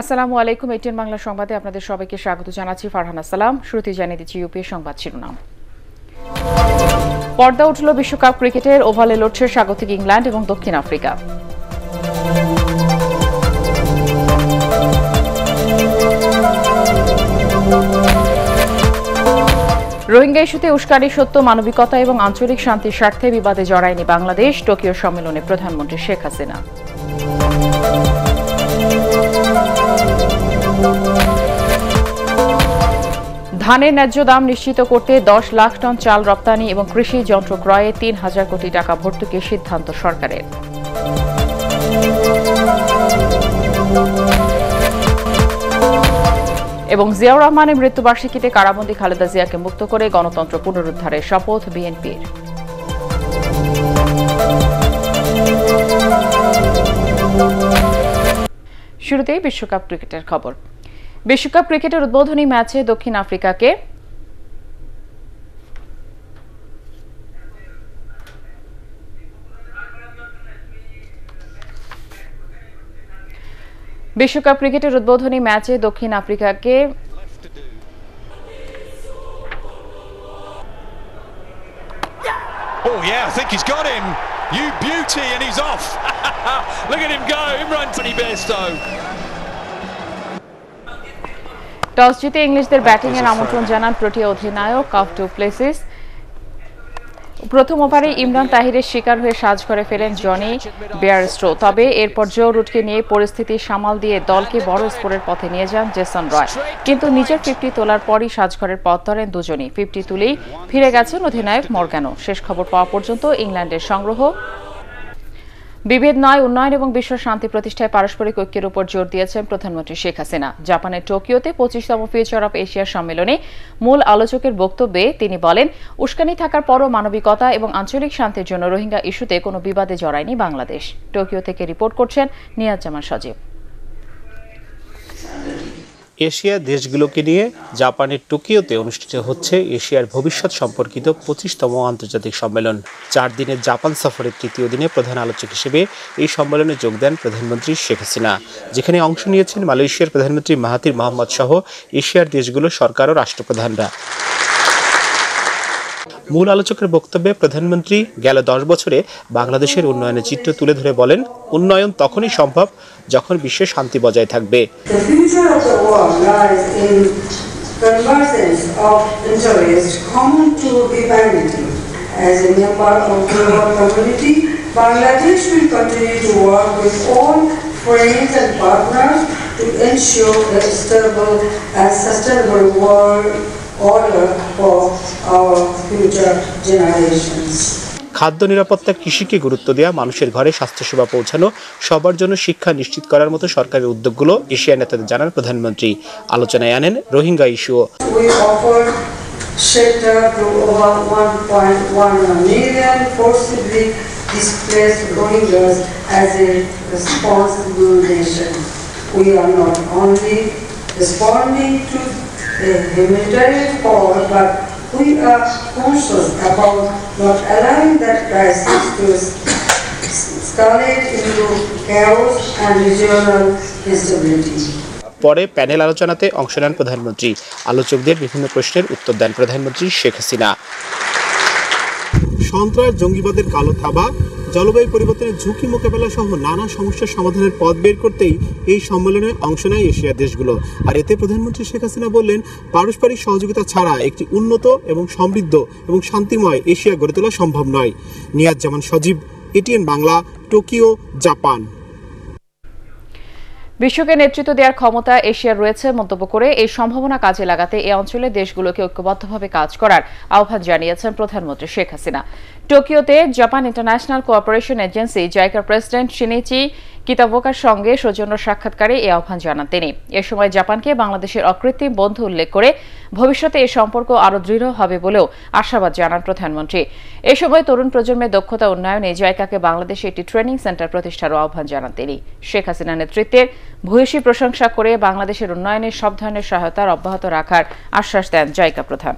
আসসালামু আলাইকুম এটিএন বাংলা সংবাদে আপনাদের সবাইকে স্বাগত জানাচ্ছি ফারহানা সালাম শুরুতে জানিয়ে দিচ্ছি ইউপি সংবাদ শিরোনাম পর্দা উঠল বিশ্বকাপ ক্রিকেটের ওভালে লড়ছে স্বাগতিক ইংল্যান্ড এবং দক্ষিণ আফ্রিকা রোহিঙ্গা ইস্যুতে উস্কানি সত্য মানবিকতা এবং আঞ্চলিক শান্তির স্বার্থে বিবাদে জড়ায়নি বাংলাদেশ টোকিও সম্মেলনে প্রধানমন্ত্রী শেখ হাসিনা ধানের ন্যায্য দাম নিশ্চিত করতে দশ লাখ টন চাল রপ্তানি এবং কৃষি যন্ত্র ক্রয়ে তিন হাজার কোটি টাকা ভর্তুকি সিদ্ধান্ত সরকারের এবং জিয়াউর রহমানের মৃত্যুবার্ষিকীতে কারাবন্দী খালেদা জিয়াকে মুক্ত করে গণতন্ত্র পুনরুদ্ধারের শপথ বিএনপির শুরুতেই বিশ্বকাপ ক্রিকেটের খবর বিশ্বকাপ ক্রিকেটের উদ্বোধনী ম্যাচে দক্ষিণ আফ্রিকাকে বিশ্বকাপ ক্রিকেটের উদ্বোধনী ম্যাচে দক্ষিণ আফ্রিকাকে Oh yeah, I think he's got him. You beauty, and he's off. Look at him go, Imran Tony Bairstow. Toss জিতে ইংলিশদের ব্যাটিং এর আমন্ত্রণ জানান প্রোটিয়া অধিনায়ক অফ টু প্লেসেস প্রথম ওভারে ইমরান তাহিরের শিকার হয়ে সাজ করে ফেলেন জনি বেয়ারস্ট্রো তবে এরপর জো রুটকে নিয়ে পরিস্থিতি সামাল দিয়ে দলকে বড় স্কোরের পথে নিয়ে যান জেসন রয় কিন্তু নিজের ফিফটি তোলার পরই সাজঘরের পথ ধরেন দুজনই ফিফটি তুলেই ফিরে গেছেন অধিনায়ক মর্গানো শেষ খবর পাওয়া পর্যন্ত ইংল্যান্ডের সংগ্রহ বিভেদ নয় উন্নয়ন এবং বিশ্ব শান্তি প্রতিষ্ঠায় পারস্পরিক ঐক্যের উপর জোর দিয়েছেন প্রধানমন্ত্রী শেখ হাসিনা জাপানের টোকিওতে পঁচিশতম ফিউচার অফ এশিয়া সম্মেলনে মূল আলোচকের বক্তব্যে তিনি বলেন উস্কানি থাকার পরও মানবিকতা এবং আঞ্চলিক শান্তির জন্য রোহিঙ্গা ইস্যুতে কোনো বিবাদে জড়ায়নি বাংলাদেশ টোকিও থেকে রিপোর্ট করছেন নিয়াজ জামান সজীব এশিয়া দেশগুলোকে নিয়ে জাপানের টোকিওতে অনুষ্ঠিত হচ্ছে এশিয়ার ভবিষ্যৎ সম্পর্কিত পঁচিশতম আন্তর্জাতিক সম্মেলন চার দিনের জাপান সফরের তৃতীয় দিনে প্রধান আলোচক হিসেবে এই সম্মেলনে যোগ দেন প্রধানমন্ত্রী শেখ হাসিনা যেখানে অংশ নিয়েছেন মালয়েশিয়ার প্রধানমন্ত্রী মাহাতির মোহাম্মদ সহ এশিয়ার দেশগুলো সরকার ও রাষ্ট্রপ্রধানরা মূল আলোচকের বক্তব্যে প্রধানমন্ত্রী গেল দশ বছরে বাংলাদেশের উন্নয়নের চিত্র তুলে ধরে বলেন উন্নয়ন তখনই সম্ভব যখন বিশ্বে শান্তি বজায় থাকবে As a member of the global community, Bangladesh will continue to work with all friends and partners to ensure a stable and sustainable world order for our future generations. খাদ্য নিরাপত্তা কৃষিকে গুরুত্ব দেওয়া মানুষের ঘরে স্বাস্থ্যসেবা পৌঁছানো সবার জন্য শিক্ষা নিশ্চিত করার মতো সরকারের উদ্যোগগুলো এশিয়া নেতাদের জানান প্রধানমন্ত্রী আলোচনায় আনেন Rohingya issue the military power, but we are conscious about not allowing that crisis to escalate into chaos and regional instability. পরে প্যানেল আলোচনাতে অংশ নেন প্রধানমন্ত্রী আলোচকদের বিভিন্ন প্রশ্নের উত্তর দেন প্রধানমন্ত্রী শেখ হাসিনা সন্ত্রাস জঙ্গিবাদের কালো থাবা জলবায়ু পরিবর্তনের ঝুঁকি মোকাবেলা সহ নানা সমস্যার সমাধানের পথ বের করতেই এই সম্মেলনে অংশ নেয় এশিয়া দেশগুলো আর এতে প্রধানমন্ত্রী শেখ হাসিনা বললেন পারস্পরিক সহযোগিতা ছাড়া একটি উন্নত এবং সমৃদ্ধ এবং শান্তিময় এশিয়া গড়ে তোলা সম্ভব নয় Niaz Zaman Sajib ATN Bangla Tokyo Japan বিশ্বকে নেতৃত্ব দেওয়ার ক্ষমতা এশিয়ার রয়েছে মন্তব্য করে এই সম্ভাবনা কাজে লাগাতে এ অঞ্চলে দেশগুলোকে ঐক্যবদ্ধভাবে কাজ করার আহ্বান জানিয়েছেন প্রধানমন্ত্রী শেখ হাসিনা টোকিওতে জাপান ইন্টারন্যাশনাল কোঅপারেশন এজেন্সি জাইকার প্রেসিডেন্ট শিনেচি কিতাবোকার সঙ্গে সৌজন্য সাক্ষাৎকারে এ আহ্বান জানান তিনি এ সময় জাপানকে বাংলাদেশের অকৃত্রিম বন্ধু উল্লেখ করে ভবিষ্যতে এ সম্পর্ক আরও দৃঢ় হবে বলেও আশাবাদ জানান প্রধানমন্ত্রী এ সময় তরুণ প্রজন্মের দক্ষতা উন্নয়নে জাইকাকে বাংলাদেশে একটি ট্রেনিং সেন্টার প্রতিষ্ঠারও আহ্বান জানান তিনি শেখ হাসিনা নেতৃত্বের ভূয়সী প্রশংসা করে বাংলাদেশের উন্নয়নে সব ধরনের সহায়তার অব্যাহত রাখার আশ্বাস দেন জাইকা প্রধান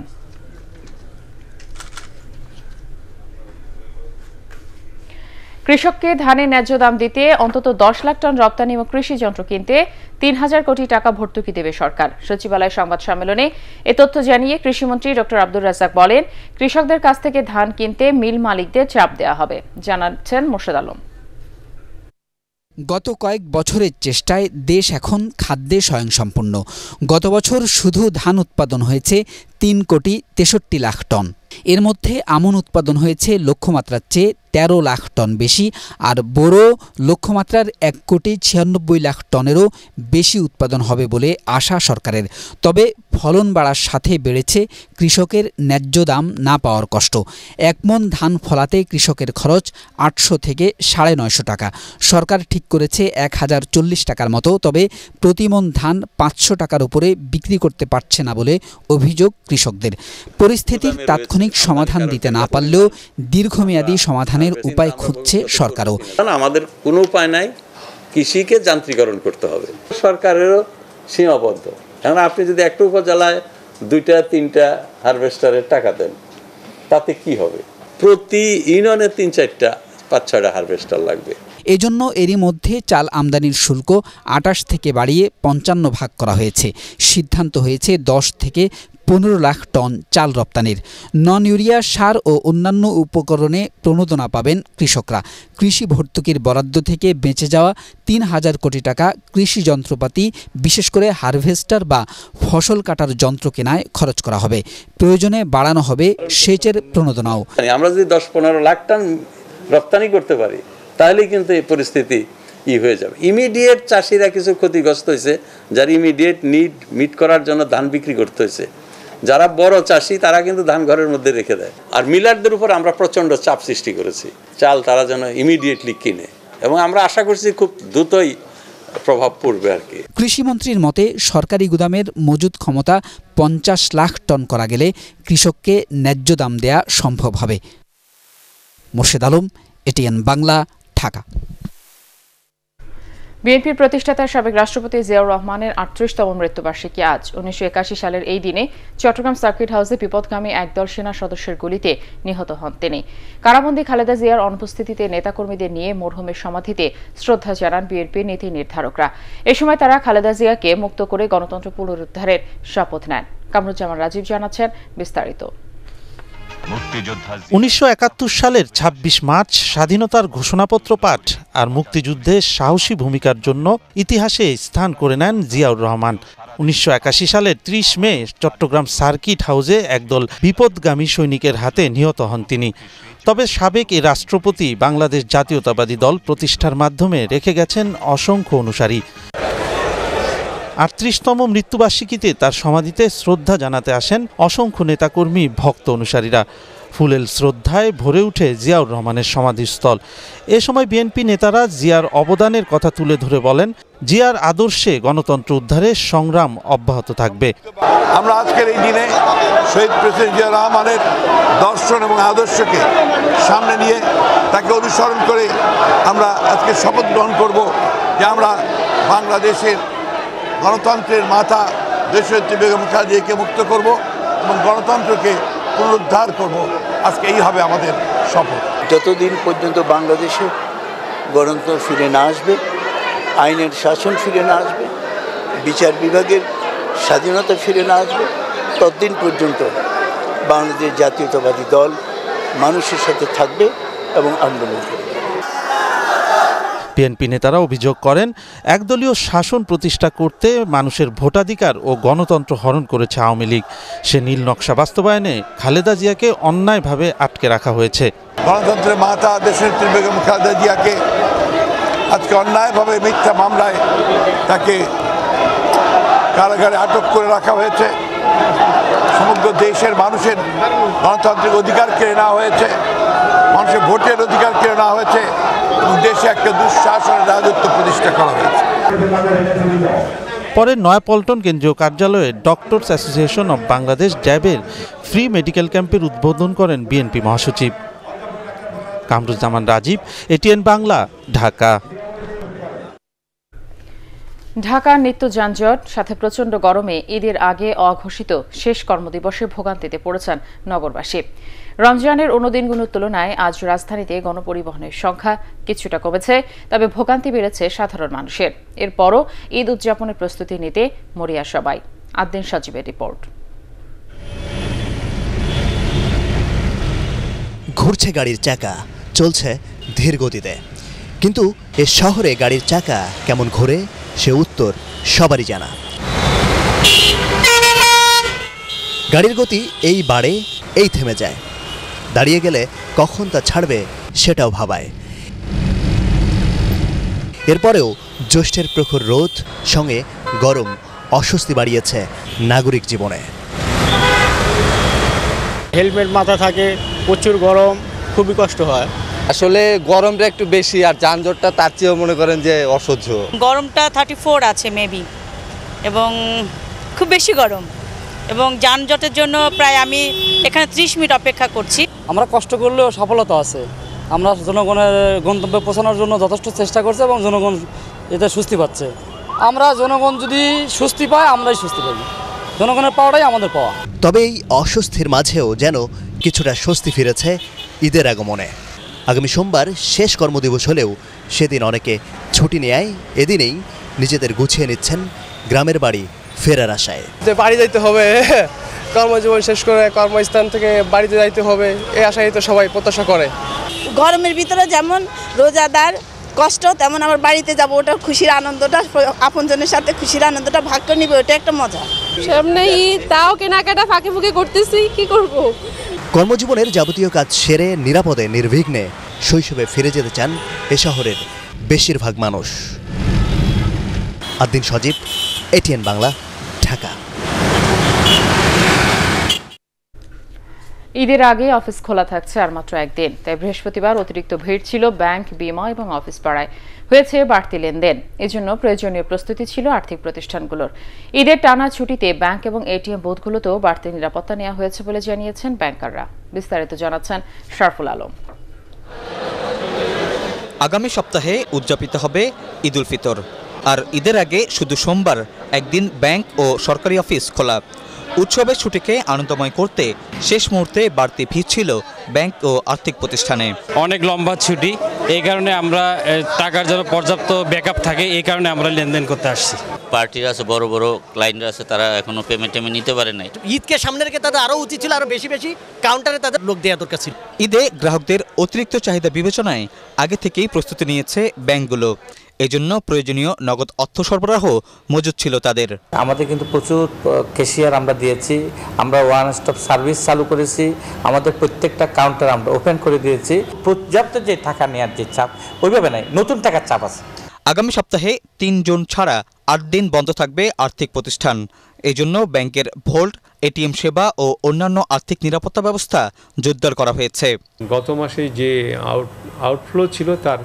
কৃষককে ধানে ন্যায্য দাম দিতে অন্তত দশ লাখ টন রপ্তানি এবং কৃষি যন্ত্র কিনতে তিন হাজার কোটি টাকা ভর্তুকি দেবে সরকার সচিবালয় সংবাদ সম্মেলনে এ তথ্য জানিয়ে কৃষিমন্ত্রী ড আব্দুর রাজাক বলেন কৃষকদের কাছ থেকে ধান কিনতে মিল মালিকদের চাপ দেওয়া হবে জানাচ্ছেন মোর্শেদ আলম গত কয়েক বছরের চেষ্টায় দেশ এখন খাদ্যে স্বয়ংসম্পূর্ণ গত বছর শুধু ধান উৎপাদন হয়েছে তিন কোটি তেষট্টি লাখ টন এর মধ্যে আমন উৎপাদন হয়েছে লক্ষ্যমাত্রার চেয়ে ১৩ লাখ টন বেশি আর বোরো লক্ষ্যমাত্রার এক কোটি ছিয়ানব্বই লাখ টনেরও বেশি উৎপাদন হবে বলে আশা সরকারের তবে ফলন বাড়ার সাথে বেড়েছে কৃষকের ন্যায্য দাম না পাওয়ার কষ্ট একমন ধান ফলাতে কৃষকের খরচ আটশো থেকে সাড়ে নয়শো টাকা সরকার ঠিক করেছে এক হাজার চল্লিশ টাকার মতো তবে প্রতিমন ধান পাঁচশো টাকার উপরে বিক্রি করতে পারছে না বলে অভিযোগ কৃষকদের পরিস্থিতির তাৎক্ষণিক সমাধান দিতে না পারলেও দীর্ঘমেয়াদী আচ্ছা, সমাধানের উপায় খুঁজছে সরকারও আমাদের কোনো উপায় নাই কৃষিকে যান্ত্রিকরণ করতে হবে সরকারেরও সীমাবদ্ধ কারণ আপনি যদি একটা উপজেলায় দুইটা তিনটা হারভেস্টারের টাকা দেন তাতে কি হবে প্রতি ইউনিয়নে তিন চারটা পাঁচ ছটা হারভেস্টার লাগবে এজন্য এরই মধ্যে চাল আমদানির শুল্ক আটাশ থেকে বাড়িয়ে পঞ্চান্ন ভাগ করা হয়েছে সিদ্ধান্ত হয়েছে দশ থেকে পনেরো লাখ টন চাল রপ্তানির নন ইউরিয়া সার ও অন্যান্য উপকরণে প্রণোদনা পাবেন কৃষকরা কৃষি ভর্তুকির বরাদ্দ থেকে বেঁচে যাওয়া তিন হাজার কোটি টাকা কৃষি যন্ত্রপাতি বিশেষ করে হারভেস্টার বা ফসল কাটার যন্ত্র কেনায় খরচ করা হবে প্রয়োজনে বাড়ানো হবে সেচের প্রণোদনাও আমরা যদি দশ পনেরো লাখ টন রপ্তানি করতে পারি তাহলে কিন্তু এই পরিস্থিতি ই হয়ে যাবে ইমিডিয়েট চাষিরা কিছু ক্ষতিগ্রস্ত হয়েছে যার ইমিডিয়েট নিড মিট করার জন্য ধান বিক্রি করতে হয়েছে যারা বড় চাষি তারা কিন্তু ধান ঘরের মধ্যে রেখে দেয় আর মিলারদের উপর আমরা প্রচণ্ড চাপ সৃষ্টি করেছি চাল তারা যেন ইমিডিয়েটলি কিনে এবং আমরা আশা করছি খুব দ্রুতই প্রভাব পড়বে আর কি কৃষিমন্ত্রীর মতে সরকারি গুদামের মজুদ ক্ষমতা পঞ্চাশ লাখ টন করা গেলে কৃষককে ন্যায্য দাম দেয়া সম্ভব হবে মোর্শেদ আলম এটিএন বাংলা ঢাকা বিএনপির প্রতিষ্ঠাতা সাবেক রাষ্ট্রপতি জিয়াউর রহমানের আটত্রিশতম মৃত্যুবার্ষিকী আজ উনিশশো সালের এই দিনে চট্টগ্রাম সার্কিট হাউসে বিপদগামী একদল সেনা সদস্যের গুলিতে নিহত হন তিনি কারাবন্দী খালেদা জিয়ার অনুপস্থিতিতে নেতাকর্মীদের নিয়ে মরহুমের সমাধিতে শ্রদ্ধা জানান বিএনপির নীতি নির্ধারকরা এ সময় তারা খালেদা জিয়াকে মুক্ত করে গণতন্ত্র পুনরুদ্ধারের শপথ নেন কামরুজ্জামান রাজীব জানাচ্ছেন বিস্তারিত উনিশশো সালের ২৬ মার্চ স্বাধীনতার ঘোষণাপত্র পাঠ আর মুক্তিযুদ্ধে সাহসী ভূমিকার জন্য ইতিহাসে স্থান করে নেন জিয়াউর রহমান উনিশশো সালের ৩০ মে চট্টগ্রাম সার্কিট হাউসে একদল বিপদগামী সৈনিকের হাতে নিহত হন তিনি তবে সাবেক এই রাষ্ট্রপতি বাংলাদেশ জাতীয়তাবাদী দল প্রতিষ্ঠার মাধ্যমে রেখে গেছেন অসংখ্য অনুসারী আটত্রিশতম মৃত্যুবার্ষিকীতে তার সমাধিতে শ্রদ্ধা জানাতে আসেন অসংখ্য নেতাকর্মী ভক্ত অনুসারীরা ফুলেল শ্রদ্ধায় ভরে উঠে জিয়াউর রহমানের সমাধিস্থল এ সময় বিএনপি নেতারা জিয়ার অবদানের কথা তুলে ধরে বলেন জিয়ার আদর্শে গণতন্ত্র উদ্ধারে সংগ্রাম অব্যাহত থাকবে আমরা আজকের এই দিনে শহীদ প্রেসিডেন্ট জিয়া রহমানের দর্শন এবং আদর্শকে সামনে নিয়ে তাকে অনুসরণ করে আমরা আজকে শপথ গ্রহণ করব যে আমরা বাংলাদেশের গণতন্ত্রের মাথা দেশনেত্রী বেগম খালেদাকে মুক্ত করব এবং গণতন্ত্রকে পুনরুদ্ধার করব আজকে এই হবে আমাদের শপথ যতদিন পর্যন্ত বাংলাদেশে গণতন্ত্র ফিরে না আসবে আইনের শাসন ফিরে না আসবে বিচার বিভাগের স্বাধীনতা ফিরে না আসবে ততদিন পর্যন্ত বাংলাদেশ জাতীয়তাবাদী দল মানুষের সাথে থাকবে এবং আন্দোলন করবে বিএনপি নেতারা অভিযোগ করেন একদলীয় শাসন প্রতিষ্ঠা করতে মানুষের ভোটাধিকার ও গণতন্ত্র হরণ করেছে আওয়ামী লীগ সে নীল নকশা বাস্তবায়নে খালেদা জিয়াকে অন্যায়ভাবে আটকে রাখা হয়েছে গণতন্ত্রের মাতা দেশের বেগম খালেদা জিয়াকে আজকে অন্যায়ভাবে মিথ্যা মামলায় তাকে কারাগারে আটক করে রাখা হয়েছে সমগ্র দেশের মানুষের গণতান্ত্রিক অধিকার কেড়ে নেওয়া হয়েছে মানুষের ভোটের অধিকার কেড়ে নেওয়া হয়েছে দেশে একটা দুঃশাসনের রাজত্ব প্রতিষ্ঠা করা হয়েছে পরে নয়াপল্টন কেন্দ্রীয় কার্যালয়ে ডক্টরস অ্যাসোসিয়েশন অব বাংলাদেশ জ্যাবের ফ্রি মেডিকেল ক্যাম্পের উদ্বোধন করেন বিএনপি মহাসচিব কামরুজ্জামান রাজীব এটিএন বাংলা ঢাকা ঢাকার নিত্য যানজট সাথে প্রচণ্ড গরমে ঈদের আগে অঘোষিত শেষ কর্মদিবসে ভোগান্তিতে পড়েছেন নগরবাসী রমজানের অন্য দিনগুলোর তুলনায় আজ রাজধানীতে গণপরিবহনের সংখ্যা কিছুটা কমেছে তবে ভোগান্তি বেড়েছে সাধারণ মানুষের এরপরও ঈদ উদযাপনের প্রস্তুতি নিতে মরিয়া সবাই আদ্দিন সাজিবের রিপোর্ট ঘুরছে গাড়ির চাকা চলছে ধীর গতিতে কিন্তু এ শহরে গাড়ির চাকা কেমন ঘোরে সে উত্তর সবারই জানা গাড়ির গতি এই বাড়ে এই থেমে যায় দাঁড়িয়ে গেলে কখন তা ছাড়বে সেটাও ভাবায় এরপরেও জ্যৈষ্ঠের প্রখর রোদ সঙ্গে গরম অস্বস্তি বাড়িয়েছে নাগরিক জীবনে হেলমেট মাথা থাকে প্রচুর গরম খুবই কষ্ট হয় আসলে গরমটা একটু বেশি আর যানজটটা তার চেয়েও মনে করেন যে অসহ্য গরমটা থার্টি ফোর আছে মেবি এবং খুব বেশি গরম এবং যানজটের জন্য প্রায় আমি এখানে ত্রিশ মিনিট অপেক্ষা করছি আমরা কষ্ট করলেও সফলতা আছে আমরা জনগণের গন্তব্যে পৌঁছানোর জন্য যথেষ্ট চেষ্টা করছি এবং জনগণ এতে স্বস্তি পাচ্ছে আমরা জনগণ যদি স্বস্তি পায় আমরাই স্বস্তি পাই জনগণের পাওয়াটাই আমাদের পাওয়া তবে এই অস্বস্তির মাঝেও যেন কিছুটা স্বস্তি ফিরেছে ঈদের আগমনে আগামী সোমবার শেষ কর্মদিবস হলেও সেদিন অনেকে ছুটি নেয় এদিনেই নিজেদের গুছিয়ে নিচ্ছেন গ্রামের বাড়ি ফেরার আশায় যে বাড়ি যাইতে হবে কর্মজীবন শেষ করে কর্মস্থান থেকে বাড়িতে যাইতে হবে এই আশায় তো সবাই প্রত্যাশা করে গরমের ভিতরে যেমন রোজাদার কষ্ট তেমন আমার বাড়িতে যাব ওটা খুশির আনন্দটা আপনজনের সাথে খুশির আনন্দটা ভাগ করে নিবে ওটা একটা মজা সামনে তাও কেনাকাটা ফাঁকে ফুঁকে করতেছি কি করব কর্মজীবনের যাবতীয় কাজ সেরে নিরাপদে নির্বিঘ্নে শৈশবে ফিরে যেতে চান এ শহরের বেশিরভাগ মানুষ আদিন সজীব এটিএন বাংলা ঈদের আগে অফিস খোলা থাকছে আর মাত্র একদিন তাই বৃহস্পতিবার অতিরিক্ত ভিড় ছিল ব্যাংক বিমা এবং অফিস পাড়ায় হয়েছে বাড়তি লেনদেন এজন্য প্রয়োজনীয় প্রস্তুতি ছিল আর্থিক প্রতিষ্ঠানগুলোর ঈদের টানা ছুটিতে ব্যাংক এবং এটিএম বোধগুলোতেও বাড়তি নিরাপত্তা নেওয়া হয়েছে বলে জানিয়েছেন ব্যাংকাররা বিস্তারিত জানাচ্ছেন শারফুল আলম আগামী সপ্তাহে উদযাপিত হবে ঈদুল ফিতর আর ঈদের আগে শুধু সোমবার একদিন ব্যাংক ও সরকারি অফিস খোলা উৎসবের ছুটিকে আনন্দময় করতে শেষ মুহূর্তে বাড়তি ভিড় ছিল ব্যাংক ও আর্থিক প্রতিষ্ঠানে অনেক লম্বা ছুটি এই কারণে আমরা টাকার জন্য পর্যাপ্ত ব্যাকআপ থাকে এই কারণে আমরা লেনদেন করতে আসছি পার্টির আছে বড় বড় ক্লায়েন্ট আছে তারা এখনো পেমেন্ট টেমেন্ট নিতে পারে নাই ঈদকে সামনে রেখে তাদের আরও উচিত ছিল আরও বেশি বেশি কাউন্টারে তাদের লোক দেওয়া দরকার ছিল ঈদে গ্রাহকদের অতিরিক্ত চাহিদা বিবেচনায় আগে থেকেই প্রস্তুতি নিয়েছে ব্যাংকগুলো এজন্য প্রয়োজনীয় নগদ অর্থ সরবরাহ মজুদ ছিল তাদের আমাদের কিন্তু প্রচুর ক্যাশিয়ার আমরা দিয়েছি আমরা ওয়ান স্টপ সার্ভিস চালু করেছি আমাদের প্রত্যেকটা কাউন্টার আমরা ওপেন করে দিয়েছি পর্যাপ্ত যে টাকা নেওয়ার যে চাপ ওইভাবে নাই নতুন টাকার চাপ আছে আগামী সপ্তাহে তিন জুন ছাড়া আট দিন বন্ধ থাকবে আর্থিক প্রতিষ্ঠান এজন্য ব্যাংকের ভোল্ট এটিএম সেবা ও অন্যান্য আর্থিক নিরাপত্তা ব্যবস্থা জোরদার করা হয়েছে গত মাসে যে আউট আউটফ্লো ছিল তার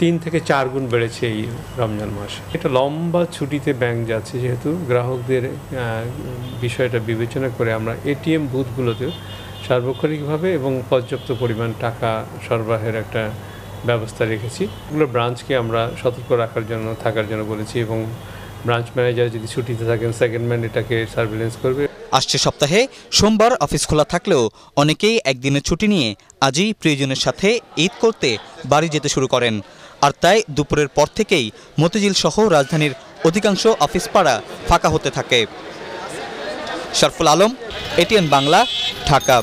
তিন থেকে চার গুণ বেড়েছে এই রমজান মাসে এটা লম্বা ছুটিতে ব্যাংক যাচ্ছে যেহেতু গ্রাহকদের বিষয়টা বিবেচনা করে আমরা এটিএম বুথগুলোতেও সার্বক্ষণিকভাবে এবং পর্যাপ্ত পরিমাণ টাকা সরবরাহের একটা ব্যবস্থা রেখেছি এগুলো ব্রাঞ্চকে আমরা সতর্ক রাখার জন্য থাকার জন্য বলেছি এবং ব্রাঞ্চ ম্যানেজার যদি ছুটিতে থাকেন সেকেন্ড ম্যান এটাকে সার্ভিলেন্স করবে আসছে সপ্তাহে সোমবার অফিস খোলা থাকলেও অনেকেই একদিনের ছুটি নিয়ে আজই প্রিয়জনের সাথে ঈদ করতে বাড়ি যেতে শুরু করেন আর তাই দুপুরের পর থেকেই মতিঝিল সহ রাজধানীর অধিকাংশ অফিস পাড়া ফাঁকা হতে থাকে শরফুল আলম এটিএন বাংলা ঢাকা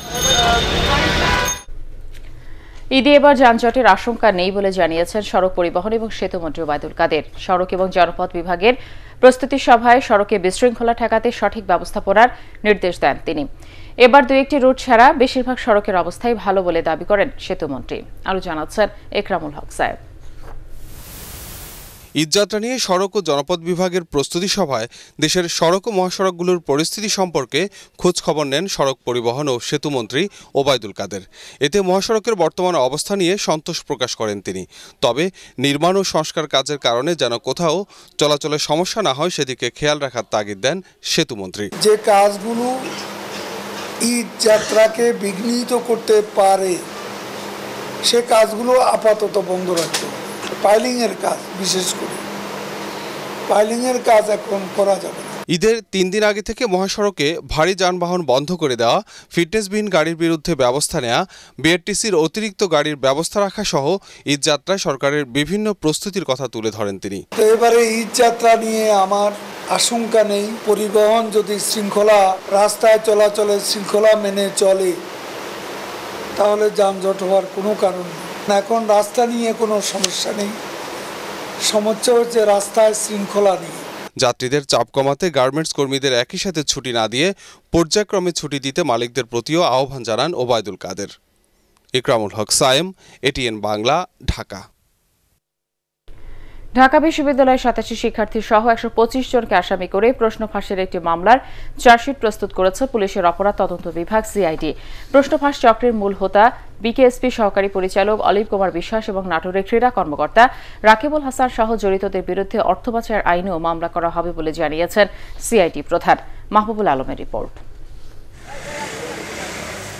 ঈদে এবার যানজটের আশঙ্কা নেই বলে জানিয়েছেন সড়ক পরিবহন এবং সেতুমন্ত্রী ওবায়দুল কাদের সড়ক এবং জনপথ বিভাগের প্রস্তুতি সভায় সড়কে বিশৃঙ্খলা ঠেকাতে সঠিক ব্যবস্থাপনার নির্দেশ দেন তিনি এবার দু একটি রুট ছাড়া বেশিরভাগ সড়কের অবস্থাই ভালো বলে দাবি করেন সেতুমন্ত্রী আরও জানাচ্ছেন একরামুল হক সাহেব ঈদযাত্রা নিয়ে সড়ক ও জনপথ বিভাগের প্রস্তুতি সভায় দেশের সড়ক ও মহাসড়কগুলোর পরিস্থিতি সম্পর্কে খোঁজখবর নেন সড়ক পরিবহন ও সেতুমন্ত্রী ওবায়দুল কাদের এতে মহাসড়কের বর্তমান অবস্থা নিয়ে সন্তোষ প্রকাশ করেন তিনি তবে নির্মাণ ও সংস্কার কাজের কারণে যেন কোথাও চলাচলের সমস্যা না হয় সেদিকে খেয়াল রাখার তাগিদ দেন সেতুমন্ত্রী যে কাজগুলো ঈদ যাত্রাকে বিঘ্নিত করতে পারে সে কাজগুলো আপাতত বন্ধ রাখতে পাইলিংয়ের কাজ বিশেষ করে পাইলিংয়ের কাজ এখন করা যাবে ঈদের তিন দিন আগে থেকে মহাসড়কে ভারী যানবাহন বন্ধ করে দেওয়া ফিটনেসবিহীন গাড়ির বিরুদ্ধে ব্যবস্থা নেওয়া বিআরটিসির অতিরিক্ত গাড়ির ব্যবস্থা রাখা সহ ঈদযাত্রায় সরকারের বিভিন্ন প্রস্তুতির কথা তুলে ধরেন তিনি তো এবারে ঈদযাত্রা নিয়ে আমার আশঙ্কা নেই পরিবহন যদি শৃঙ্খলা রাস্তায় চলাচলের শৃঙ্খলা মেনে চলে তাহলে যানজট হওয়ার কোনো কারণ নেই এখন রাস্তা নিয়ে কোনো সমস্যা নেই সমস্যা হচ্ছে রাস্তায় শৃঙ্খলা নেই যাত্রীদের চাপ কমাতে গার্মেন্টস কর্মীদের একই সাথে ছুটি না দিয়ে পর্যায়ক্রমে ছুটি দিতে মালিকদের প্রতিও আহ্বান জানান ওবায়দুল কাদের ইকরামুল হক সায়েম এটিএন বাংলা ঢাকা ঢাকা বিশ্ববিদ্যালয়ের সাতাশি শিক্ষার্থী সহ একশো পঁচিশ জনকে আসামি করে প্রশ্ন ফাঁসের একটি মামলার চার্জশিট প্রস্তুত করেছে পুলিশের অপরাধ তদন্ত বিভাগ সিআইডি প্রশ্ন ফাঁস চক্রের মূল হোতা বিকেএসপি সহকারী পরিচালক অলিভ কুমার বিশ্বাস এবং নাটোরের ক্রীড়া কর্মকর্তা রাকিবুল হাসান সহ জড়িতদের বিরুদ্ধে অর্থ পাচার আইনেও মামলা করা হবে বলে জানিয়েছেন সিআইডি প্রধান মাহবুবুল আলমের রিপোর্ট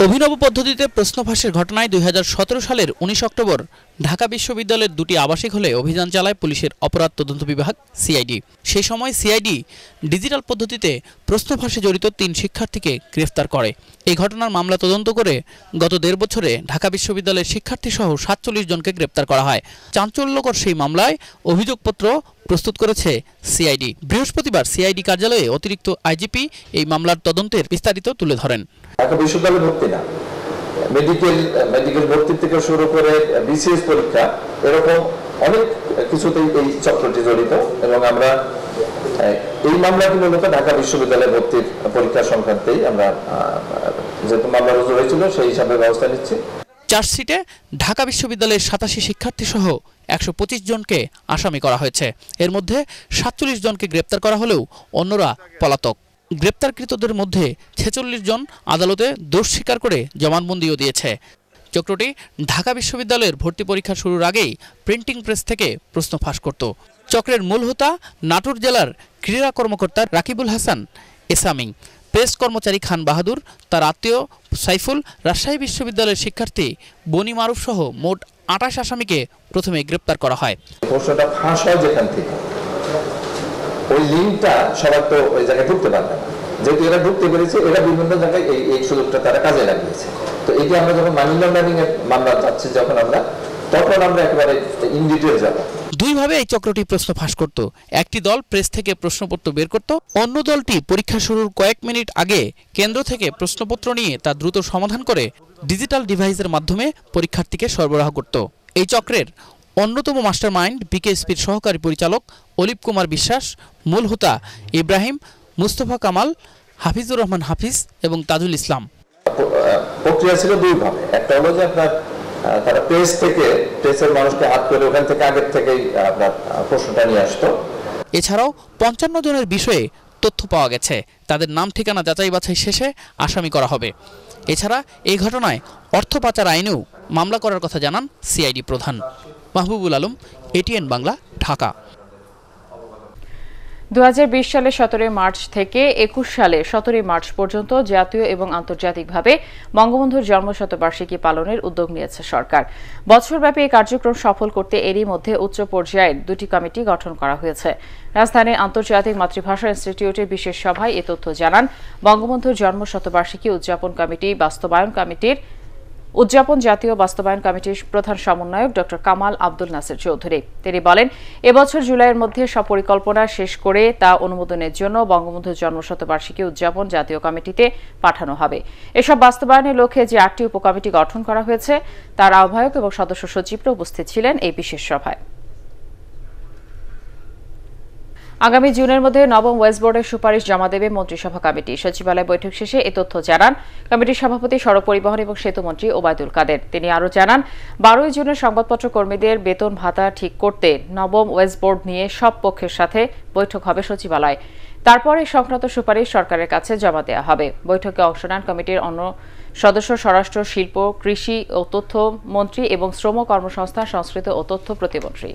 অভিনব পদ্ধতিতে প্রশ্ন ফাঁসের ঘটনায় দুই সালের উনিশ অক্টোবর ঢাকা বিশ্ববিদ্যালয়ের দুটি আবাসিক হলে অভিযান চালায় পুলিশের অপরাধ তদন্ত বিভাগ সিআইডি সেই সময় সিআইডি ডিজিটাল পদ্ধতিতে প্রশ্ন ফাঁসে জড়িত তিন শিক্ষার্থীকে গ্রেফতার করে এই ঘটনার মামলা তদন্ত করে গত দেড় বছরে ঢাকা বিশ্ববিদ্যালয়ের শিক্ষার্থীসহ সাতচল্লিশ জনকে গ্রেপ্তার করা হয় চাঞ্চল্যকর সেই মামলায় অভিযোগপত্র প্রস্তুত করেছে সিআইডি বৃহস্পতিবার সিআইডি কার্যালয়ে অতিরিক্ত আইজিপি এই মামলার তদন্তের বিস্তারিত তুলে ধরেন ঢাকা বিশ্ববিদ্যালয়ে ভর্তি না মেডিকেল মেডিকেল ভর্তি থেকে শুরু করে বিসিএস পরীক্ষা এরকম অনেক কিছুতেই এই চক্রটি জড়িত এবং আমরা এই মামলাটি মূলত ঢাকা বিশ্ববিদ্যালয়ে ভর্তির পরীক্ষা সংক্রান্তেই আমরা যেহেতু মামলা রুজু হয়েছিল সেই হিসাবে ব্যবস্থা নিচ্ছি চার্জশিটে ঢাকা বিশ্ববিদ্যালয়ের সাতাশি শিক্ষার্থী সহ একশো জনকে আসামি করা হয়েছে এর মধ্যে সাতচল্লিশ জনকে গ্রেপ্তার করা হলেও অন্যরা পলাতক গ্রেপ্তারকৃতদের মধ্যে ছেচল্লিশ জন আদালতে দোষ স্বীকার করে জবানবন্দিও দিয়েছে চক্রটি ঢাকা বিশ্ববিদ্যালয়ের ভর্তি পরীক্ষা শুরুর আগেই প্রিন্টিং প্রেস থেকে প্রশ্ন ফাঁস করত চক্রের মূল হোতা নাটোর জেলার ক্রীড়া কর্মকর্তা রাকিবুল হাসান এসামিং প্রেস কর্মচারী খান বাহাদুর তার আত্মীয় সাইফুল রাজশাহী বিশ্ববিদ্যালয়ের শিক্ষার্থী বনি মারুফ সহ মোট আটাশ আসামিকে প্রথমে গ্রেপ্তার করা হয় যেখান থেকে ওই লিঙ্কটা সবাই তো ওই জায়গায় ঢুকতে পারবে না যেহেতু এরা ঢুকতে পেরেছে এরা বিভিন্ন জায়গায় এই এই সুযোগটা তারা কাজে লাগিয়েছে তো এটি আমরা যখন মানি লন্ডারিং এর মামলা যাচ্ছি যখন আমরা তখন আমরা একেবারে ইন ডিটেল যাবো দুইভাবে এই চক্রটি প্রশ্ন ফাঁস করত একটি দল প্রেস থেকে প্রশ্নপত্র বের করত অন্য দলটি পরীক্ষা শুরুর কয়েক মিনিট আগে কেন্দ্র থেকে প্রশ্নপত্র নিয়ে তা দ্রুত সমাধান করে ডিজিটাল ডিভাইসের মাধ্যমে পরীক্ষার্থীকে সরবরাহ করত এই চক্রের অন্যতম মাস্টার মাইন্ড বিকেএসপির সহকারী পরিচালক অলিপ কুমার বিশ্বাস মূল মূলহুতা ইব্রাহিম মুস্তফা কামাল হাফিজুর রহমান হাফিজ এবং তাজুল ইসলাম প্রক্রিয়া ছিল দুই ভাবে একটা হলো যে আপনার তারা প্রেস থেকে প্রেসের মানুষকে হাত করে ওখান থেকে আগের থেকেই আপনার প্রশ্নটা নিয়ে আসতো এছাড়াও পঞ্চান্ন জনের বিষয়ে তথ্য পাওয়া গেছে তাদের নাম ঠিকানা যাচাই বাছাই শেষে আসামি করা হবে এছাড়া এই ঘটনায় অর্থ পাচার আইনেও মামলা করার কথা জানান সিআইডি প্রধান মাহবুবুল আলম এটিএন বাংলা ঢাকা দু সালে সতেরোই মার্চ থেকে একুশ সালে সতেরোই মার্চ পর্যন্ত জাতীয় এবং আন্তর্জাতিকভাবে বঙ্গবন্ধুর জন্মশতবার্ষিকী পালনের উদ্যোগ নিয়েছে সরকার বছরব্যাপী এই কার্যক্রম সফল করতে এরই মধ্যে উচ্চ পর্যায়ের দুটি কমিটি গঠন করা হয়েছে রাজধানীর আন্তর্জাতিক মাতৃভাষা ইনস্টিটিউটের বিশেষ সভায় এ তথ্য জানান বঙ্গবন্ধুর জন্মশতবার্ষিকী উদযাপন কমিটি বাস্তবায়ন কমিটির উদযাপন জাতীয় বাস্তবায়ন কমিটির প্রধান সমন্বয়ক ড কামাল আব্দুল নাসির চৌধুরী তিনি বলেন এবছর জুলাইয়ের মধ্যে সব পরিকল্পনা শেষ করে তা অনুমোদনের জন্য বঙ্গবন্ধু জন্মশতবার্ষিকী উদযাপন জাতীয় কমিটিতে পাঠানো হবে এসব বাস্তবায়নের লক্ষ্যে যে আটটি উপকমিটি গঠন করা হয়েছে তার আহ্বায়ক এবং সদস্য সচিবরা উপস্থিত ছিলেন এই বিশেষ সভায় আগামী জুনের মধ্যে নবম ওয়েস্ট বোর্ডের সুপারিশ জমা দেবে মন্ত্রিসভা কমিটি সচিবালয় বৈঠক শেষে এ তথ্য জানান কমিটির সভাপতি সড়ক পরিবহন এবং সেতু মন্ত্রী ওবায়দুল কাদের তিনি আরও জানান বারোই জুনের সংবাদপত্র কর্মীদের বেতন ভাতা ঠিক করতে নবম ওয়েস্ট বোর্ড নিয়ে সব পক্ষের সাথে বৈঠক হবে সচিবালয় তারপরে সংক্রান্ত সুপারিশ সরকারের কাছে জমা দেওয়া হবে বৈঠকে অংশ নেন কমিটির অন্য সদস্য স্বরাষ্ট্র শিল্প কৃষি ও তথ্য মন্ত্রী এবং শ্রম কর্মসংস্থান সংস্কৃত ও তথ্য প্রতিমন্ত্রী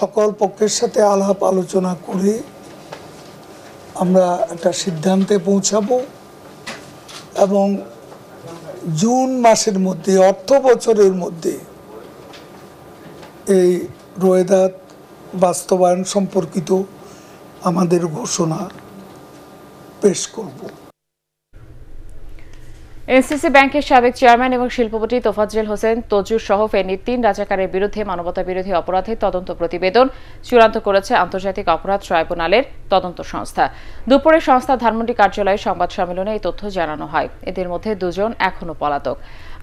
সকল পক্ষের সাথে আলাপ আলোচনা করে আমরা একটা সিদ্ধান্তে পৌঁছাবো এবং জুন মাসের মধ্যে অর্থ বছরের মধ্যে এই রোয়েদাত বাস্তবায়ন সম্পর্কিত আমাদের ঘোষণা পেশ করব এনসিসি ব্যাংকের সাবেক চেয়ারম্যান এবং শিল্পপতি তোফাজ্জেল হোসেন তজুর সহ ফেনীর তিন রাজাকারের বিরুদ্ধে মানবতা বিরোধী অপরাধের তদন্ত প্রতিবেদন চূড়ান্ত করেছে আন্তর্জাতিক অপরাধ ট্রাইব্যুনালের তদন্ত সংস্থা দুপুরে সংস্থা ধানমন্ডি কার্যালয়ে সংবাদ সম্মেলনে এই তথ্য জানানো হয় এদের মধ্যে দুজন এখনও পলাতক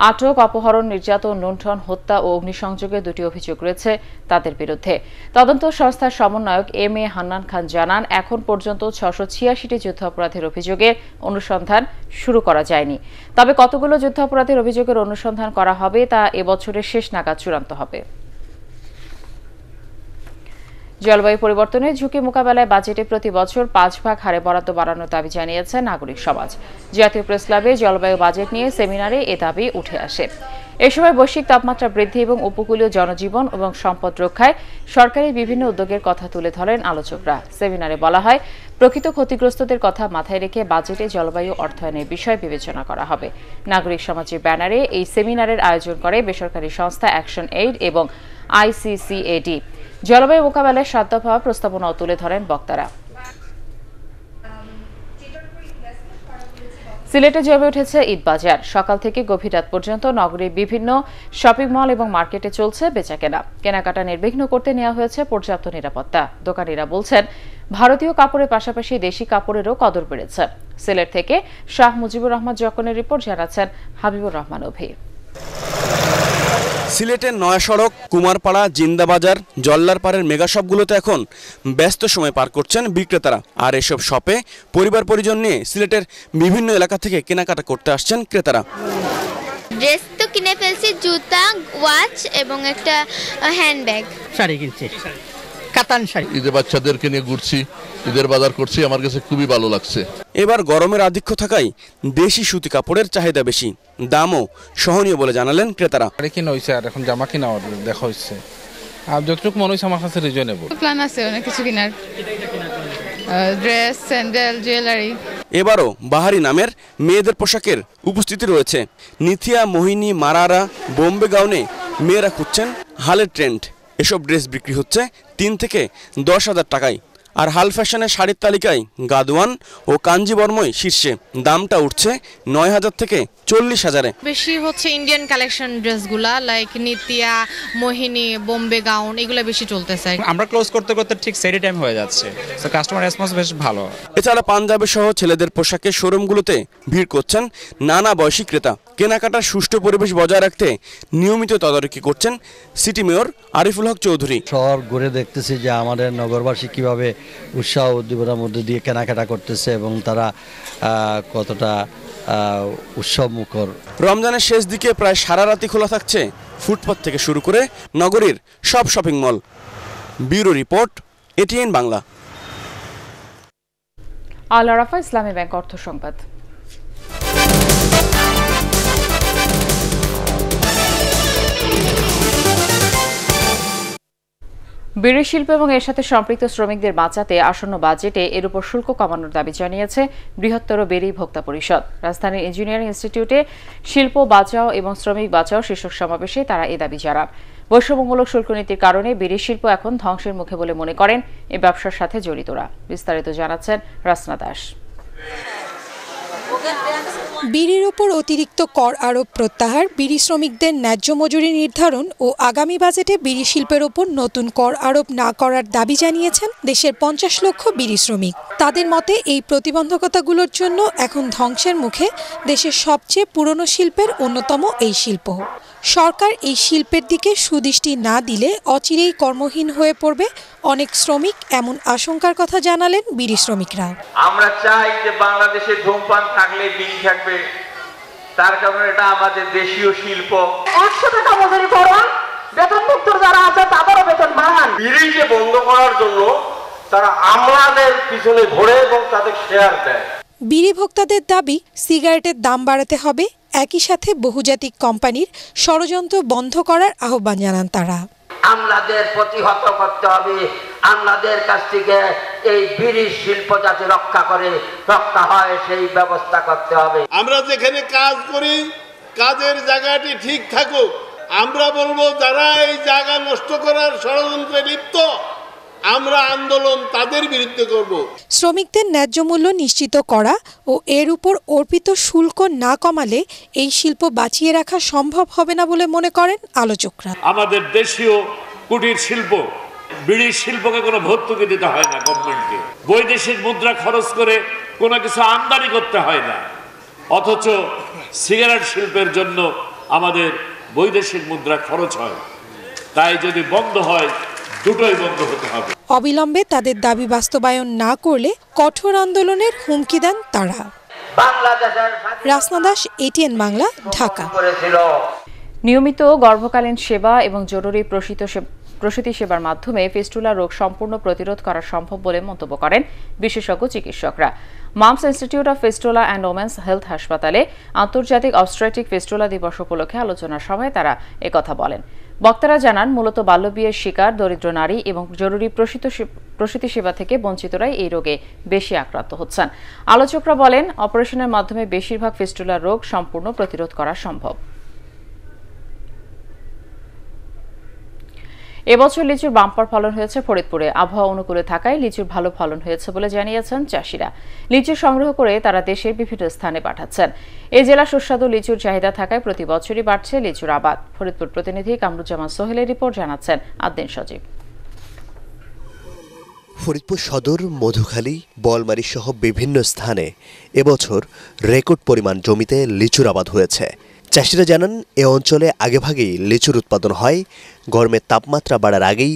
আটক অপহরণ নির্যাতন লুণ্ঠন হত্যা ও অগ্নিসংযোগে দুটি অভিযোগ রয়েছে তাদের বিরুদ্ধে তদন্ত সংস্থার সমন্বয়ক এম এ হান্নান খান জানান এখন পর্যন্ত ছশো ছিয়াশিটি যুদ্ধাপরাধের অভিযোগে অনুসন্ধান শুরু করা যায়নি তবে কতগুলো যুদ্ধাপরাধের অভিযোগের অনুসন্ধান করা হবে তা এবছরের শেষ নাগাদ চূড়ান্ত হবে জলবায়ু পরিবর্তনের ঝুঁকি মোকাবেলায় বাজেটে প্রতি বছর পাঁচ ভাগ হারে বরাদ্দ বাড়ানোর দাবি জানিয়েছে নাগরিক সমাজ জাতীয় প্রেস ক্লাবে জলবায়ু বাজেট নিয়ে সেমিনারে এ দাবি উঠে আসে এ সময় বৈশ্বিক তাপমাত্রা বৃদ্ধি এবং উপকূলীয় জনজীবন এবং সম্পদ রক্ষায় সরকারি বিভিন্ন উদ্যোগের কথা তুলে ধরেন আলোচকরা সেমিনারে বলা হয় প্রকৃত ক্ষতিগ্রস্তদের কথা মাথায় রেখে বাজেটে জলবায়ু অর্থায়নের বিষয় বিবেচনা করা হবে নাগরিক সমাজের ব্যানারে এই সেমিনারের আয়োজন করে বেসরকারি সংস্থা অ্যাকশন এইড এবং আইসিসিএডি জলবায়ু মোকাবেলায় সাধ্যভাব প্রস্তাবনাও তুলে ধরেন বক্তারা সিলেটে জমে উঠেছে ঈদবাজার সকাল থেকে গভীর রাত পর্যন্ত নগরীর বিভিন্ন শপিং মল এবং মার্কেটে চলছে বেচাকেনা কেনাকাটা নির্বিঘ্ন করতে নেওয়া হয়েছে পর্যাপ্ত নিরাপত্তা দোকানিরা বলছেন ভারতীয় কাপড়ের পাশাপাশি দেশি কাপড়েরও কদর বেড়েছে সিলেট থেকে শাহ মুজিবুর রহমান জকনের রিপোর্ট জানাচ্ছেন হাবিবুর রহমান অভি সিলেটের নয়া সড়ক কুমারপাড়া জিন্দাবাজার জল্লারপাড়ের মেগা শপগুলোতে এখন ব্যস্ত সময় পার করছেন বিক্রেতারা আর এসব শপে পরিবার পরিজন নিয়ে সিলেটের বিভিন্ন এলাকা থেকে কেনাকাটা করতে আসছেন ক্রেতারা ড্রেস তো কিনে ফেলছি জুতা ওয়াচ এবং একটা হ্যান্ডব্যাগ শাড়ি কিনছি কাতান শাড়ি বাচ্চাদেরকে নিয়ে ঘুরছি ঈদের বাজার করছি আমার কাছে খুবই ভালো লাগছে এবার গরমের আধিক্য থাকায় দেশি সুতি কাপড়ের চাহিদা বেশি দামও সহনীয় বলে জানালেন ক্রেতারা হয়েছে আর এখন জামা কিনা দেখা হচ্ছে আর যতটুকু মনে হয়েছে আমার কাছে এবারও বাহারি নামের মেয়েদের পোশাকের উপস্থিতি রয়েছে নিথিয়া মোহিনী মারারা বোম্বে গাউনে মেয়েরা খুঁজছেন হালের ট্রেন্ড এসব ড্রেস বিক্রি হচ্ছে তিন থেকে দশ হাজার টাকায় আর হাল ফ্যাশনের শাড়ির তালিকায় গাদওয়ান ও কাঞ্জিবর্মই শীর্ষে দামটা উঠছে নয় হাজার থেকে চল্লিশ হাজারে বেশি হচ্ছে ইন্ডিয়ান কালেকশন ড্রেসগুলা লাইক নিতিয়া মোহিনী বোম্বে গাউন এগুলো বেশি চলতেছে আমরা ক্লোজ করতে করতে ঠিক সেরি টাইম হয়ে যাচ্ছে তো কাস্টমার রেসপন্স বেশ ভালো এছাড়া পাঞ্জাবে সহ ছেলেদের পোশাকের শোরুমগুলোতে ভিড় করছেন নানা বয়সী ক্রেতা কেনাকাটার সুষ্ঠু পরিবেশ বজায় রাখতে নিয়মিত তদারকি করছেন সিটি মেয়র আরিফুল হক চৌধুরী শহর ঘুরে দেখতেছি যে আমাদের নগরবাসী কিভাবে উৎসাহ উদ্দীপনার মধ্যে দিয়ে কেনাকাটা করতেছে এবং তারা কতটা উৎসবমুখর রমজানের শেষ দিকে প্রায় সারা রাতি খোলা থাকছে ফুটপাথ থেকে শুরু করে নগরীর সব shopping mall bureau report ATN Bangla Al Arafah Islami bank অর্থ সংবাদ বিড়ি শিল্প এবং এর সাথে সম্পৃক্ত শ্রমিকদের বাঁচাতে আসন্ন বাজেটে এর উপর শুল্ক কমানোর দাবি জানিয়েছে বৃহত্তর বেরি ভোক্তা পরিষদ রাজধানীর ইঞ্জিনিয়ারিং ইনস্টিটিউটে শিল্প বাঁচাও এবং শ্রমিক বাঁচাও শীর্ষক সমাবেশে তারা এ দাবি জানান বৈষম্যমূলক শুল্ক নীতির কারণে বিড়ি শিল্প এখন ধ্বংসের মুখে বলে মনে করেন এ ব্যবসার সাথে জড়িতরা বিস্তারিত জানাচ্ছেন রাসনা দাস বিড়ির ওপর অতিরিক্ত কর আরোপ প্রত্যাহার বিড়ি শ্রমিকদের ন্যায্য মজুরি নির্ধারণ ও আগামী বাজেটে বিড়ি শিল্পের ওপর নতুন কর আরোপ না করার দাবি জানিয়েছেন দেশের পঞ্চাশ লক্ষ বিড়ি শ্রমিক তাদের মতে এই প্রতিবন্ধকতাগুলোর জন্য এখন ধ্বংসের মুখে দেশের সবচেয়ে পুরনো শিল্পের অন্যতম এই শিল্প সরকার এই শিল্পের দিকে সুদৃষ্টি না দিলে অচিরেই কর্মহীন হয়ে পড়বে অনেক শ্রমিক এমন আশঙ্কার কথা জানালেন বিড়ি শ্রমিকরা আমরা চাই যে বাংলাদেশে ধূমপান থাকলে বিড়ি থাকবে তার কারণে এটা আমাদের দেশীয় শিল্প একশো টাকা মজুরি করুন বেতন মুক্ত যারা আছে তাদেরও বেতন বাড়ান বিড়িকে বন্ধ করার জন্য তারা আমলাদের পিছনে ভরে এবং তাদের শেয়ার দেয় বিড়ি ভোক্তাদের দাবি সিগারেটের দাম বাড়াতে হবে একই সাথে বহুজাতিক কোম্পানির ষড়যন্ত্র বন্ধ করার আহ্বান জানান তারা আমলাদের প্রতিহত করতে হবে আমলাদের কাছ থেকে এই বিড়ি শিল্প যাতে রক্ষা করে রক্ষা হয় সেই ব্যবস্থা করতে হবে আমরা যেখানে কাজ করি কাজের জায়গাটি ঠিক থাকুক আমরা বলবো যারা এই জায়গা নষ্ট করার ষড়যন্ত্রে লিপ্ত আমরা আন্দোলন তাদের বিরুদ্ধে করব শ্রমিকদের ন্যায্য মূল্য নিশ্চিত করা ও এর উপর অর্পিত শুল্ক না কমালে এই শিল্প বাঁচিয়ে রাখা সম্ভব হবে না বলে মনে করেন আলোচকরা আমাদের দেশীয় কুটির শিল্প বিড়ির শিল্পকে কোনো ভর্তুকি দিতে হয় না গভর্নমেন্টকে বৈদেশিক মুদ্রা খরচ করে কোনো কিছু আমদানি করতে হয় না অথচ সিগারেট শিল্পের জন্য আমাদের বৈদেশিক মুদ্রা খরচ হয় তাই যদি বন্ধ হয় দুটোই বন্ধ হতে হবে অবিলম্বে তাদের দাবি বাস্তবায়ন না করলে কঠোর আন্দোলনের হুমকি দেন তারা রাসনাদাস এটিএন বাংলা ঢাকা নিয়মিত গর্ভকালীন সেবা এবং জরুরি প্রসিত প্রসূতি সেবার মাধ্যমে ফিস্টুলা রোগ সম্পূর্ণ প্রতিরোধ করা সম্ভব বলে মন্তব্য করেন বিশেষজ্ঞ চিকিৎসকরা Mamm's institute of fistula and women's health হাসপাতালে আন্তর্জাতিক অস্ট্রেটিক ফিস্টুলা দিবস উপলক্ষে আলোচনা সভায় তারা একথা বলেন বক্তারা জানান মূলত বাল্যবিয়ের শিকার দরিদ্র নারী এবং জরুরি প্রসূত প্রসূতি সেবা থেকে বঞ্চিতরাই এই রোগে বেশি আক্রান্ত হচ্ছেন আলোচকরা বলেন অপারেশনের মাধ্যমে বেশিরভাগ ফিস্টুলার রোগ সম্পূর্ণ প্রতিরোধ করা সম্ভব এবছর লিচুর বাম্পার ফলন হয়েছে ফরিদপুরে আবহাওয়া অনুকূলে থাকায় লিচুর ভালো ফলন হয়েছে বলে জানিয়েছেন চাষিরা লিচু সংগ্রহ করে তারা দেশের বিভিন্ন স্থানে পাঠাচ্ছেন এ জেলা সুস্বাদু লিচুর চাহিদা থাকায় প্রতি বছরই বাড়ছে লিচুর আবাদ ফরিদপুর প্রতিনিধি কামরুজ্জামান সোহেলের রিপোর্ট জানাচ্ছেন আদ্দিন সজীব ফরিদপুর সদর মধুখালী বলমারি সহ বিভিন্ন স্থানে এবছর রেকর্ড পরিমাণ জমিতে লিচুর আবাদ হয়েছে চাষিরা জানান এ অঞ্চলে আগেভাগেই লিচুর উৎপাদন হয় গরমের তাপমাত্রা বাড়ার আগেই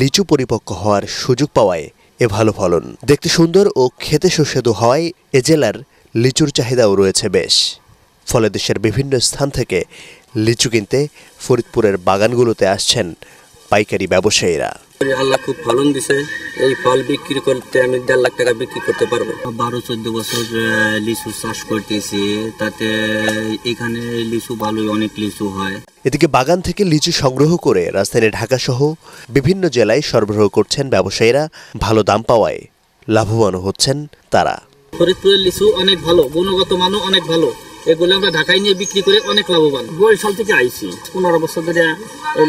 লিচু পরিপক্ক হওয়ার সুযোগ পাওয়ায় এ ভালো ফলন দেখতে সুন্দর ও খেতে সুস্বাদু হওয়ায় এ জেলার লিচুর চাহিদাও রয়েছে বেশ ফলে দেশের বিভিন্ন স্থান থেকে লিচু কিনতে ফরিদপুরের বাগানগুলোতে আসছেন পাইকারি ব্যবসায়ীরা আল্লাহ খুব ফলন দিছে এই ফল বিক্রি করতে আমি দেড় লাখ টাকা বিক্রি করতে পারবো বারো চোদ্দ বছর লিচু চাষ করতেছি তাতে এখানে লিচু ভালোই অনেক লিচু হয় এদিকে বাগান থেকে লিচু সংগ্রহ করে রাজধানী সহ বিভিন্ন জেলায় সরবরাহ করছেন ব্যবসায়ীরা ভালো দাম পাওয়ায় লাভবান হচ্ছেন তারা ফরিদপুরের লিচু অনেক ভালো গুণগত মানও অনেক ভালো এগুলো আমরা ঢাকায় নিয়ে বিক্রি করে অনেক লাভবান বরিশাল থেকে আইছি পনেরো বছর ধরে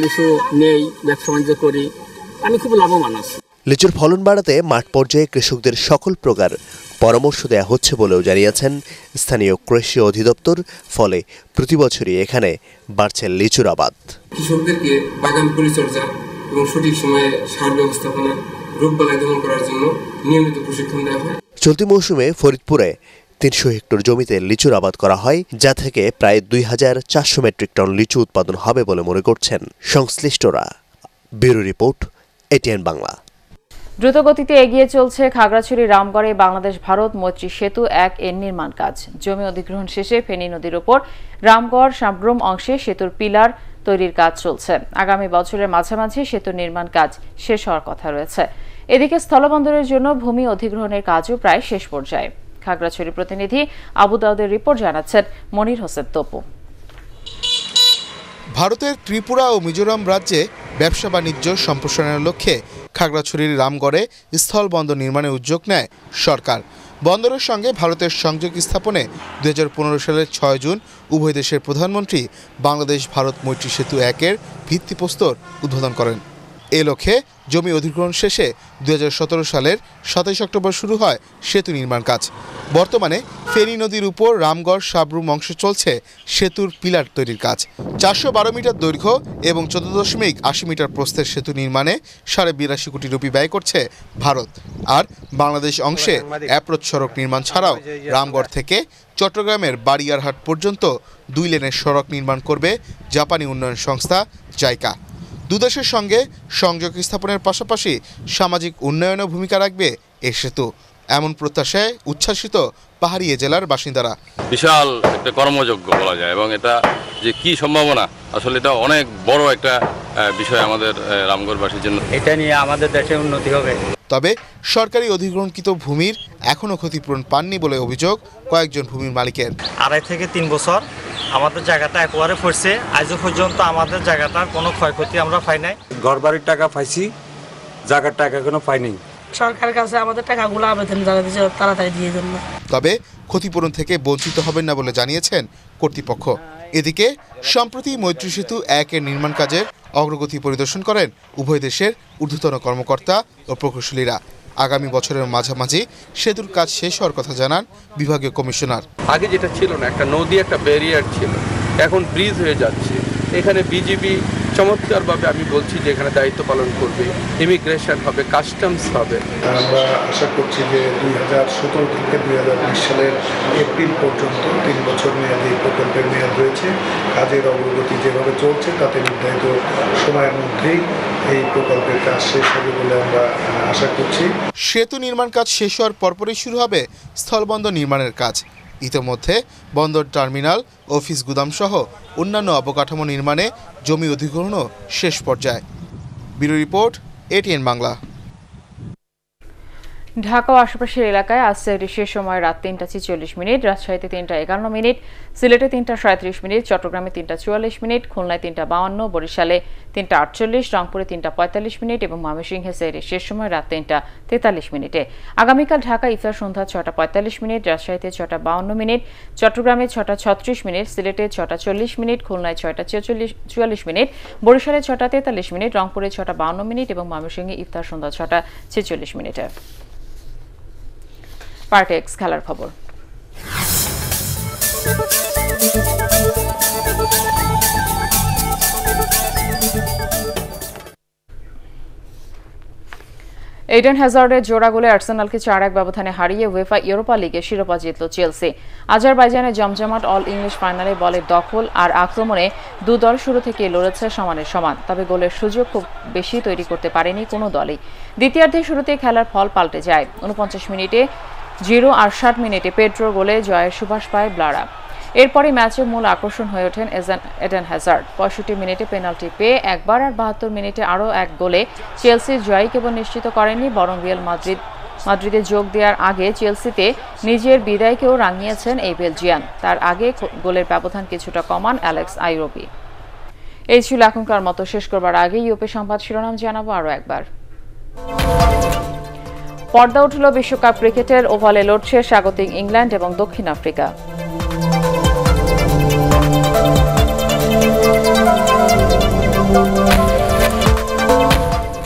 লিচু নেই ব্যবসা বাণিজ্য করি আমি খুব লাভবান আছি লিচুর ফলন বাড়াতে মাঠ পর্যায়ে কৃষকদের সকল প্রকার পরামর্শ দেয়া হচ্ছে বলেও জানিয়েছেন স্থানীয় কৃষি অধিদপ্তর ফলে প্রতি বছরই এখানে বাড়ছে লিচুর আবাদ কৃষকদেরকে বাগান পরিচর্যা এবং সঠিক সময়ে সার ব্যবস্থাপনা বালাই দমন করার জন্য নিয়মিত প্রশিক্ষণ দেওয়া হয় চলতি মৌসুমে ফরিদপুরে তিনশো হেক্টর জমিতে লিচুর আবাদ করা হয় যা থেকে প্রায় দুই হাজার চারশো মেট্রিক টন লিচু উৎপাদন হবে বলে মনে করছেন সংশ্লিষ্টরা ব্যুরো রিপোর্ট এটিএন বাংলা দ্রুতগতিতে এগিয়ে চলছে খাগড়াছড়ি রামগড়ে বাংলাদেশ ভারত মৈত্রী সেতু এক এর নির্মাণ কাজ জমি অধিগ্রহণ শেষে ফেনী নদীর উপর রামগড় সাব্রম অংশে সেতুর পিলার তৈরির কাজ চলছে আগামী বছরের মাঝামাঝি সেতু নির্মাণ কাজ শেষ হওয়ার কথা রয়েছে এদিকে স্থলবন্দরের জন্য ভূমি অধিগ্রহণের কাজও প্রায় শেষ পর্যায়ে খাগড়াছড়ি প্রতিনিধি আবু দাউদের রিপোর্ট জানাচ্ছেন মনির হোসেন তপু ভারতের ত্রিপুরা ও মিজোরাম রাজ্যে ব্যবসা বাণিজ্য সম্প্রসারণের লক্ষ্যে খাগড়াছড়ির রামগড়ে স্থল বন্দর নির্মাণের উদ্যোগ নেয় সরকার বন্দরের সঙ্গে ভারতের সংযোগ স্থাপনে দু সালের ছয় জুন উভয় দেশের প্রধানমন্ত্রী বাংলাদেশ ভারত মৈত্রী সেতু একের ভিত্তিপ্রস্তর উদ্বোধন করেন এ লক্ষ্যে জমি অধিগ্রহণ শেষে দু সালের সাতাশ অক্টোবর শুরু হয় সেতু নির্মাণ কাজ বর্তমানে ফেনী নদীর উপর রামগড় সাবরুম অংশ চলছে সেতুর পিলার তৈরির কাজ চারশো বারো মিটার দৈর্ঘ্য এবং চোদ্দ দশমিক আশি মিটার প্রস্থের সেতু নির্মাণে সাড়ে বিরাশি কোটি রুপি ব্যয় করছে ভারত আর বাংলাদেশ অংশে অ্যাপ্রোচ সড়ক নির্মাণ ছাড়াও রামগড় থেকে চট্টগ্রামের বাড়িয়ারহাট পর্যন্ত দুই লেনের সড়ক নির্মাণ করবে জাপানি উন্নয়ন সংস্থা জাইকা দুদেশের সঙ্গে সংযোগ স্থাপনের পাশাপাশি সামাজিক উন্নয়নেও ভূমিকা রাখবে এ সেতু এমন প্রত্যাশায় উচ্ছ্বাসিত পাহাড়ি জেলার বাসিন্দারা বিশাল একটা কর্মযোগ্য বলা যায় এবং এটা যে কি সম্ভাবনা আসলে এটা অনেক বড় একটা বিষয় আমাদের রামগড়বাসীর জন্য এটা নিয়ে আমাদের দেশে উন্নতি হবে তবে সরকারি অধিগ্রহণকৃত ভূমির এখনও ক্ষতিপূরণ পাননি বলে অভিযোগ কয়েকজন ভূমির মালিকের আড়াই থেকে তিন বছর আমাদের জায়গাটা একবারে পড়ছে আজও পর্যন্ত আমাদের জায়গাটার কোনো ক্ষয়ক্ষতি আমরা পাই নাই ঘর টাকা পাইছি জায়গার টাকা কোনো পাই নাই সরকারের কাছে আমাদের টাকাগুলো আবেদন জানাতে তাড়াতাড়ি দিয়ে জন্য তবে ক্ষতিপূরণ থেকে বঞ্চিত হবেন না বলে জানিয়েছেন কর্তৃপক্ষ এদিকে সম্প্রতি মৈত্রী সেতু একের নির্মাণ কাজের অগ্রগতি পরিদর্শন করেন উভয় দেশের ঊর্ধ্বতন কর্মকর্তা ও প্রকৌশলীরা আগামী বছরের মাঝামাঝি সেতুর কাজ শেষ হওয়ার কথা জানান বিভাগীয় কমিশনার আগে যেটা ছিল না একটা নদী একটা ব্যারিয়ার ছিল এখন ব্রিজ হয়ে যাচ্ছে এখানে বিজিবি চমৎকারভাবে আমি বলছি যে এখানে দায়িত্ব পালন করবে ইমিগ্রেশন হবে কাস্টমস হবে আমরা আশা করছি যে দুই হাজার সতেরো থেকে দুই হাজার বিশ সালের এপ্রিল পর্যন্ত তিন বছর মেয়াদে এই প্রকল্পের মেয়াদ রয়েছে কাজের অগ্রগতি যেভাবে চলছে তাতে নির্ধারিত সময়ের মধ্যেই এই প্রকল্পের কাজ শেষ হবে বলে আমরা আশা করছি সেতু নির্মাণ কাজ শেষ হওয়ার পরপরই শুরু হবে স্থলবন্দর নির্মাণের কাজ ইতোমধ্যে বন্দর টার্মিনাল অফিস গুদামসহ অন্যান্য অবকাঠামো নির্মাণে জমি অধিগ্রহণও শেষ পর্যায়ে bureau report ATN Bangla Dhaka ও আশেপাশের এলাকায় আজ শেষ সময় রাত তিনটা ছেচল্লিশ মিনিট রাজশাহীতে তিনটা একান্ন মিনিট সিলেটে তিনটা সাঁত্রিশ মিনিট চট্টগ্রামে তিনটা চুয়াল্লিশ মিনিট খুলনায় তিনটা বাউান্ন বরিশালে তিনটা আটচল্লিশ রংপুরে তিনটা পঁয়তাল্লিশ মিনিট এবং ময়মনসিংহে সেরে শেষ সময় রাত তিনটা তেতাল্লিশ মিনিটে আগামীকাল ঢাকা ইফতার সন্ধ্যা ছটা পঁয়তাল্লিশ মিনিট রাজশাহীতে ছটা বাউান্ন মিনিট চট্টগ্রামে ছটা ছত্রিশ মিনিট সিলেটে ছটা চল্লিশ মিনিট খুলনায় ছয়টা ছেচল্লিশ চুয়াল্লিশ মিনিট বরিশালে ছটা তেতাল্লিশ মিনিট রংপুরে ছটা বাউান্ন মিনিট এবং ময়মনসিংহে ইফতার সন্ধ্যা ছটা ছেচল্লিশ মিনিটে পার্ট এক্স খেলার খবর এডেন হ্যাজার্ডের জোড়া গোলে আর্সেনালকে চার এক ব্যবধানে হারিয়ে ওয়েফা ইউরোপা লিগে শিরোপা জিতল চেলসি আজারবাইজানে জমজমাট অল ইংলিশ ফাইনালে বলের দখল আর আক্রমণে দু দল শুরু থেকে লড়েছে সমানের সমান তবে গোলের সুযোগ খুব বেশি তৈরি করতে পারেনি কোনো দলই দ্বিতীয়ার্ধে শুরুতে খেলার ফল পাল্টে যায় উনপঞ্চাশ মিনিটে জিরো আর ষাট মিনিটে পেট্রো গোলে জয়ের সুভাষ পায় ব্লারা এরপরই ম্যাচে মূল আকর্ষণ হয়ে ওঠেন এডেন হ্যাজার্ড পঁয়ষট্টি মিনিটে পেনাল্টি পেয়ে একবার আর বাহাত্তর মিনিটে আরও এক গোলে চেলসির জয় কেবল নিশ্চিত করেননি বরং রিয়াল মাদ্রিদ মাদ্রিদে যোগ দেওয়ার আগে চেলসিতে নিজের বিদায়কেও রাঙিয়েছেন এই বেলজিয়ান তার আগে গোলের ব্যবধান কিছুটা কমান অ্যালেক্স আইরোপি এই ছিল এখনকার মতো শেষ করবার আগে ইউপি সংবাদ শিরোনাম জানাবো আরও একবার পর্দা উঠল বিশ্বকাপ ক্রিকেটের ওভালে লড়ছে স্বাগতিক ইংল্যান্ড এবং দক্ষিণ আফ্রিকা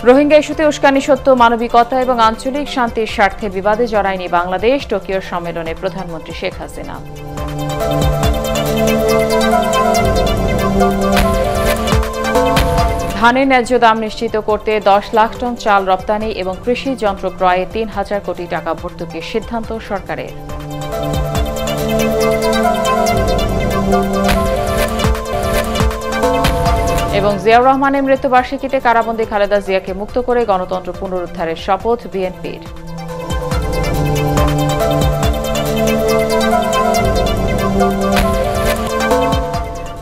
রোহিঙ্গা ইস্যুতে উস্কানি সত্য মানবিকতা এবং আঞ্চলিক শান্তির স্বার্থে বিবাদে জড়ায়নি বাংলাদেশ টোকিও সম্মেলনে প্রধানমন্ত্রী শেখ হাসিনা ধানের ন্যায্য দাম নিশ্চিত করতে দশ লাখ টন চাল রপ্তানি এবং কৃষি যন্ত্র ক্রয়ে তিন হাজার কোটি টাকা ভর্তুকির সিদ্ধান্ত সরকারের এবং জিয়াউর রহমানের মৃত্যুবার্ষিকীতে কারাবন্দী খালেদা জিয়াকে মুক্ত করে গণতন্ত্র পুনরুদ্ধারের শপথ বিএনপির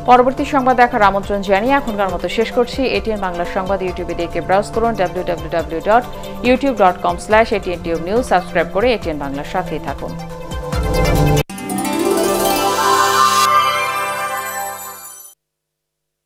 পরবর্তী সংবাদ দেখার আমন্ত্রণ জানিয়ে এখনকার মতো শেষ করছি এটিএন বাংলা সংবাদ ইউটিউবে দেখে ব্রাউজ করুন W W W dot YouTube dot com slash ATN tube news subscribe করে এটিএন বাংলার সাথেই থাকুন